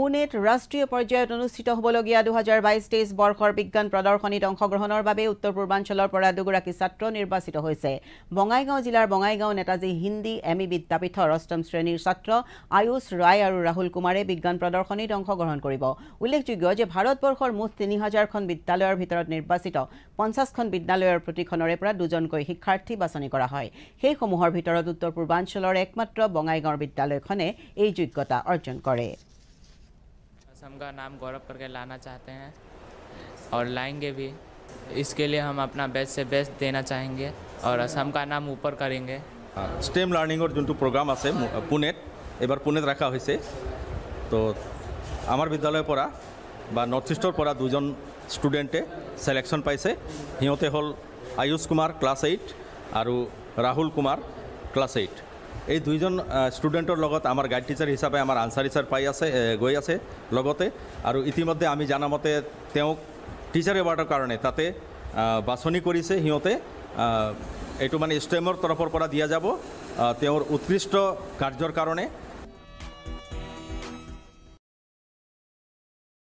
পুনেত ৰাষ্ট্ৰীয় পৰ্যায়ত অনুষ্ঠিত হ'বলগীয়া দুহেজাৰ বাইছ তেইছ বৰ্ষৰ বিজ্ঞান প্ৰদৰ্শনীত অংশগ্ৰহণৰ বাবে উত্তৰ পূৰ্বাঞ্চলৰ পৰা দুগৰাকী ছাত্ৰ নিৰ্বাচিত হৈছে বঙাইগাঁও জিলাৰ বঙাইগাঁও নেতাজী হিন্দী এম ই বিদ্যাপীঠৰ অষ্টম শ্ৰেণীৰ ছাত্ৰ আয়ুষ ৰায় আৰু ৰাহুল কুমাৰে বিজ্ঞান প্ৰদৰ্শনীত অংশগ্ৰহণ কৰিব উল্লেখযোগ্য যে ভাৰতবৰ্ষৰ মুঠ তিনি হাজাৰখন বিদ্যালয়ৰ ভিতৰত নিৰ্বাচিত পঞ্চাছখন বিদ্যালয়ৰ প্ৰতিখনৰে পৰা দুজনকৈ শিক্ষাৰ্থী বাছনি কৰা হয় সেইসমূহৰ ভিতৰত উত্তৰ পূৰ্বাঞ্চলৰ একমাত্ৰ বঙাইগাঁৱৰ বিদ্যালয়খনে এই যোগ্যতা অৰ্জন কৰিছে असम का नाम गौरव करके लाना चाहते हैं और लाएंगे भी इसके लिए हम अपना बेस्ट से बेस्ट देना चाहेंगे और असम का नाम ऊपर करेंगे स्टेम लार्निंग जो प्रोग्राम आज पुणे एबार पुणे रखा तो आमार विद्यालय पर नर्थ इष्टर दो स्टूडेंटे सिलेक्शन पासे हिंते हल आयुष कुमार क्लास एट और राहुल कुमार क्लास एट এই দুইজন ষ্টুডেণ্টৰ লগত আমাৰ গাইড টিচাৰ হিচাপে আমাৰ আনচাৰী ছাৰ পাই আছে গৈ আছে লগতে আৰু ইতিমধ্যে আমি জনামতে তেওঁক টিচাৰ এৱাৰ্ডৰ কাৰণে তাতে বাছনি কৰিছে সিহঁতে এইটো মানে ষ্টেমৰ তৰফৰ পৰা দিয়া যাব তেওঁৰ উৎকৃষ্ট কাৰ্যৰ কাৰণে